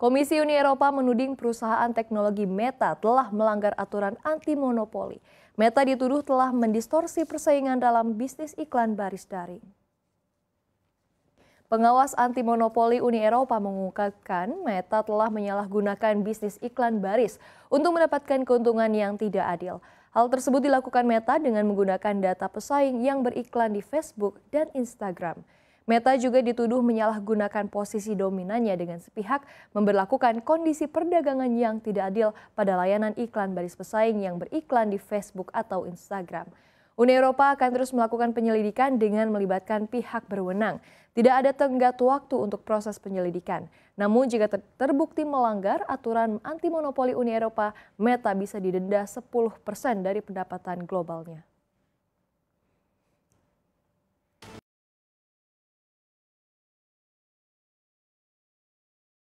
Komisi Uni Eropa menuding perusahaan teknologi Meta telah melanggar aturan anti monopoli. Meta dituduh telah mendistorsi persaingan dalam bisnis iklan baris daring. Pengawas anti monopoli Uni Eropa mengungkapkan Meta telah menyalahgunakan bisnis iklan baris untuk mendapatkan keuntungan yang tidak adil. Hal tersebut dilakukan Meta dengan menggunakan data pesaing yang beriklan di Facebook dan Instagram. Meta juga dituduh menyalahgunakan posisi dominannya dengan sepihak memberlakukan kondisi perdagangan yang tidak adil pada layanan iklan baris pesaing yang beriklan di Facebook atau Instagram. Uni Eropa akan terus melakukan penyelidikan dengan melibatkan pihak berwenang. Tidak ada tenggat waktu untuk proses penyelidikan. Namun jika terbukti melanggar aturan anti monopoli Uni Eropa, Meta bisa didenda 10% dari pendapatan globalnya.